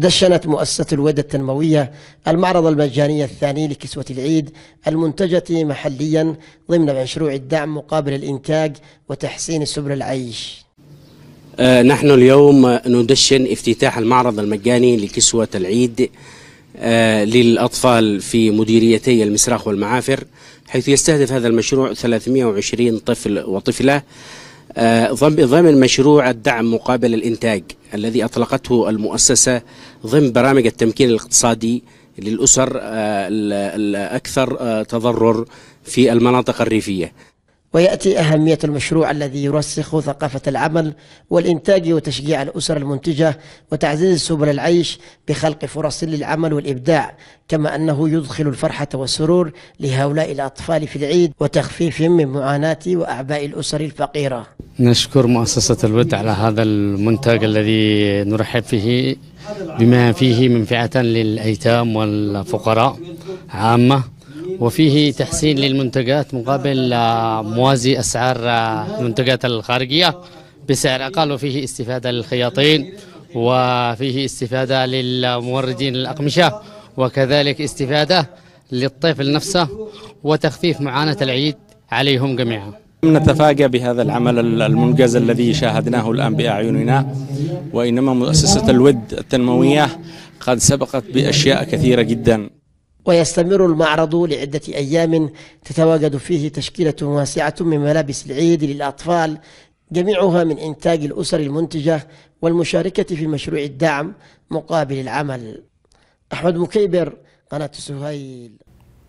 دشنت مؤسسة الودة التنموية المعرض المجاني الثاني لكسوة العيد المنتجة محليا ضمن مشروع الدعم مقابل الإنتاج وتحسين سبل العيش آه، نحن اليوم ندشن افتتاح المعرض المجاني لكسوة العيد آه، للأطفال في مديريتي المسراخ والمعافر حيث يستهدف هذا المشروع 320 طفل وطفلة آه، ضمن مشروع الدعم مقابل الإنتاج الذي أطلقته المؤسسة ضمن برامج التمكين الاقتصادي للأسر آه، الأكثر آه، تضرر في المناطق الريفية ويأتي أهمية المشروع الذي يرسخ ثقافة العمل والإنتاج وتشجيع الأسر المنتجة وتعزيز سبل العيش بخلق فرص للعمل والإبداع كما أنه يدخل الفرحة والسرور لهؤلاء الأطفال في العيد وتخفيفهم من معاناة وأعباء الأسر الفقيرة نشكر مؤسسة الود على هذا المنتج الذي نرحب فيه بما فيه منفعة للأيتام والفقراء عامة وفيه تحسين للمنتجات مقابل آه، موازي أسعار آه، المنتجات الخارجية بسعر أقل وفيه استفادة للخياطين وفيه استفادة للموردين الأقمشة وكذلك استفادة للطفل نفسه وتخفيف معاناة العيد عليهم جميعا نتفاجأ بهذا العمل المنجز الذي شاهدناه الآن بأعيننا وإنما مؤسسة الود التنموية قد سبقت بأشياء كثيرة جداً ويستمر المعرض لعدة أيام تتواجد فيه تشكيلة واسعة من ملابس العيد للأطفال جميعها من إنتاج الأسر المنتجة والمشاركة في مشروع الدعم مقابل العمل أحمد مكيبر قناة سهيل